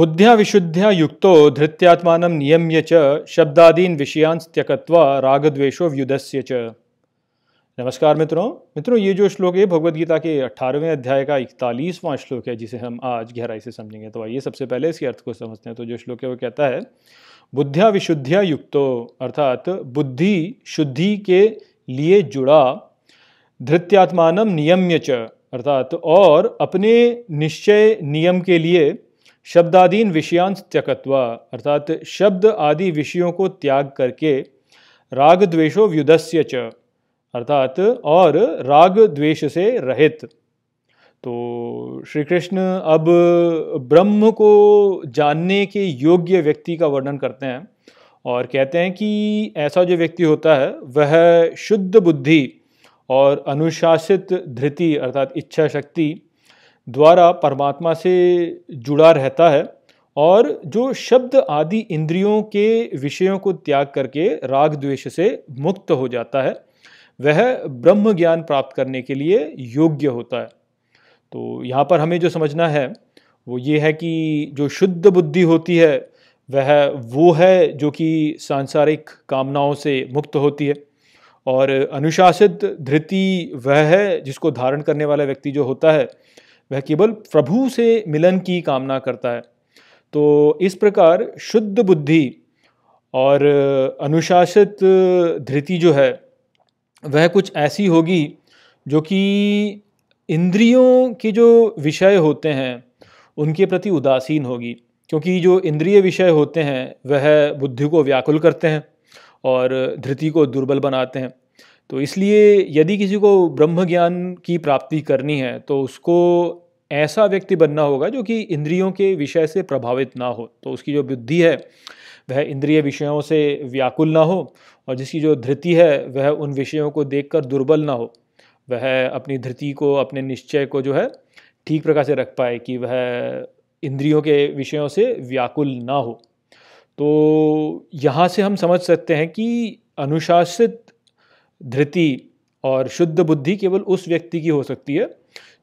बुद्ध्या विशुद्ध्या युक्तो धृत्यात्मा नियम्य च शब्दादीन विषयां त्यकत्वा रागद्वेषो व्युदस्य च नमस्कार मित्रों मित्रों ये जो श्लोक है भगवदगीता गीता के अठारहवें अध्याय का इकतालीसवां श्लोक है जिसे हम आज गहराई से समझेंगे तो आइए सबसे पहले इसके अर्थ को समझते हैं तो जो श्लोक है वो कहता है बुद्धिया विशुद्धिया युक्तो अर्थात बुद्धि शुद्धि के लिए जुड़ा धृत्यात्मान नियम्य च अर्थात और अपने निश्चय नियम के लिए शब्दादीन विषयांश त्यकत्वा अर्थात शब्द आदि विषयों को त्याग करके राग द्वेषो व्युदस्य च अर्थात और राग द्वेष से रहित तो श्री कृष्ण अब ब्रह्म को जानने के योग्य व्यक्ति का वर्णन करते हैं और कहते हैं कि ऐसा जो व्यक्ति होता है वह शुद्ध बुद्धि और अनुशासित धृति अर्थात इच्छा शक्ति द्वारा परमात्मा से जुड़ा रहता है और जो शब्द आदि इंद्रियों के विषयों को त्याग करके राग द्वेष से मुक्त हो जाता है वह ब्रह्म ज्ञान प्राप्त करने के लिए योग्य होता है तो यहाँ पर हमें जो समझना है वो ये है कि जो शुद्ध बुद्धि होती है वह वो है जो कि सांसारिक कामनाओं से मुक्त होती है और अनुशासित धृति वह है जिसको धारण करने वाला व्यक्ति जो होता है वह केवल प्रभु से मिलन की कामना करता है तो इस प्रकार शुद्ध बुद्धि और अनुशासित धृति जो है वह कुछ ऐसी होगी जो कि इंद्रियों के जो विषय होते हैं उनके प्रति उदासीन होगी क्योंकि जो इंद्रिय विषय होते हैं वह बुद्धि को व्याकुल करते हैं और धृति को दुर्बल बनाते हैं तो इसलिए यदि किसी को ब्रह्म ज्ञान की प्राप्ति करनी है तो उसको ऐसा व्यक्ति बनना होगा जो कि इंद्रियों के विषय से प्रभावित ना हो तो उसकी जो बुद्धि है वह इंद्रिय विषयों से व्याकुल ना हो और जिसकी जो धृति है वह उन विषयों को देखकर दुर्बल ना हो वह अपनी धृति को अपने निश्चय को जो है ठीक प्रकार से रख पाए कि वह इंद्रियों के विषयों से व्याकुल ना हो तो यहाँ से हम समझ सकते हैं कि अनुशासित धृति और शुद्ध बुद्धि केवल उस व्यक्ति की हो सकती है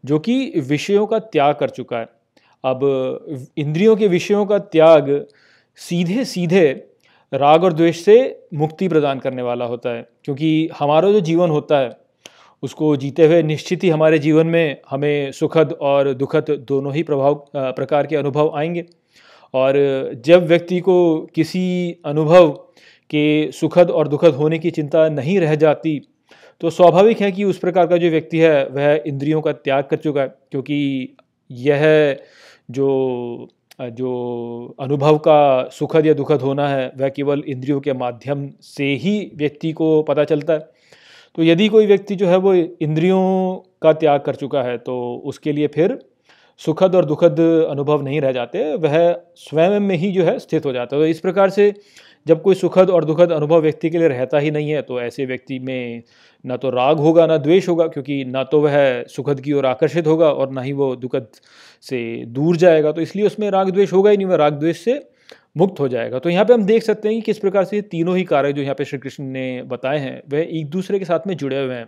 जो कि विषयों का त्याग कर चुका है अब इंद्रियों के विषयों का त्याग सीधे सीधे राग और द्वेष से मुक्ति प्रदान करने वाला होता है क्योंकि हमारा जो जीवन होता है उसको जीते हुए निश्चित ही हमारे जीवन में हमें सुखद और दुखद दोनों ही प्रभाव प्रकार के अनुभव आएंगे और जब व्यक्ति को किसी अनुभव कि सुखद और दुखद होने की चिंता नहीं रह जाती तो स्वाभाविक है कि उस प्रकार का जो व्यक्ति है वह इंद्रियों का त्याग कर चुका है क्योंकि यह जो जो अनुभव का सुखद या दुखद होना है वह केवल इंद्रियों के माध्यम से ही व्यक्ति को पता चलता है तो यदि कोई व्यक्ति जो है वो इंद्रियों का त्याग कर चुका है तो उसके लिए फिर सुखद और दुखद अनुभव नहीं रह जाते वह स्वयं में ही जो है स्थित हो जाता है तो इस प्रकार से जब कोई सुखद और दुखद अनुभव व्यक्ति के लिए रहता ही नहीं है तो ऐसे व्यक्ति में ना तो राग होगा ना द्वेष होगा क्योंकि ना तो वह सुखद की ओर आकर्षित होगा और ना ही वो दुखद से दूर जाएगा तो इसलिए उसमें राग द्वेष होगा ही नहीं वह राग द्वेष से मुक्त हो जाएगा तो यहाँ पे हम देख सकते हैं कि किस प्रकार से तीनों ही कार्य जो यहाँ पे श्री कृष्ण ने बताए हैं वह एक दूसरे के साथ में जुड़े हुए हैं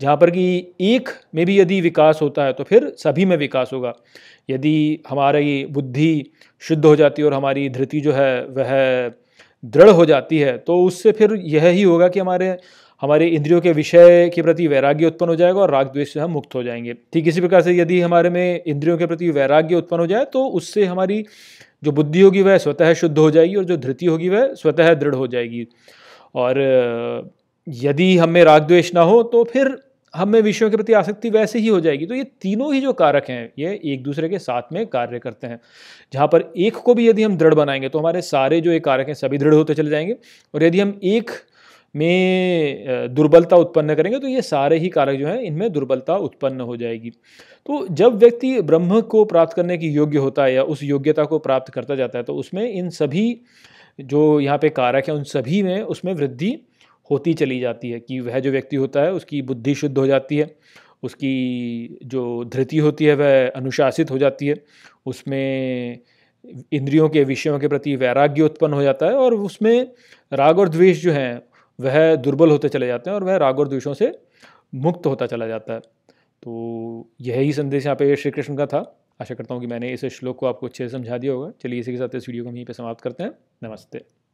जहाँ पर कि एक में भी यदि विकास होता है तो फिर सभी में विकास होगा यदि हमारी बुद्धि शुद्ध हो जाती है और हमारी धृति जो है वह दृढ़ हो जाती है तो उससे फिर यह ही होगा कि हमारे हमारे इंद्रियों के विषय के प्रति वैराग्य उत्पन्न हो जाएगा और राग द्वेष से हम मुक्त हो जाएंगे ठीक इसी प्रकार से यदि हमारे में इंद्रियों के प्रति वैराग्य उत्पन्न हो जाए तो उससे हमारी जो बुद्धि होगी वह स्वतः शुद्ध हो जाएगी और जो धृति होगी वह स्वतः दृढ़ हो जाएगी और यदि हमें राग द्वेष ना हो तो फिर हमें विषयों के प्रति आसक्ति वैसे ही हो जाएगी तो ये तीनों ही जो कारक हैं ये एक दूसरे के साथ में कार्य करते हैं जहाँ पर एक को भी यदि हम दृढ़ बनाएंगे तो हमारे सारे जो ये कारक हैं सभी दृढ़ होते चले जाएंगे और यदि हम एक में दुर्बलता उत्पन्न करेंगे तो ये सारे ही कारक जो हैं इनमें दुर्बलता उत्पन्न हो जाएगी तो जब व्यक्ति ब्रह्म को प्राप्त करने की योग्य होता है या उस योग्यता को प्राप्त करता जाता है तो उसमें इन सभी जो यहाँ पे कारक हैं उन सभी में उसमें वृद्धि होती चली जाती है कि वह जो व्यक्ति होता है उसकी बुद्धि शुद्ध हो जाती है उसकी जो धृति होती है वह अनुशासित हो जाती है उसमें इंद्रियों के विषयों के प्रति वैराग्य उत्पन्न हो जाता है और उसमें राग और द्वेष जो हैं वह दुर्बल होते चले जाते हैं और वह राग और द्वेषों से मुक्त होता चला जाता है तो यही संदेश यहाँ पे श्री कृष्ण का था आशा करता हूँ कि मैंने इस श्लोक को आपको अच्छे से समझा दिया होगा चलिए इसी के साथ इस वीडियो को हम यहीं पर समाप्त करते हैं नमस्ते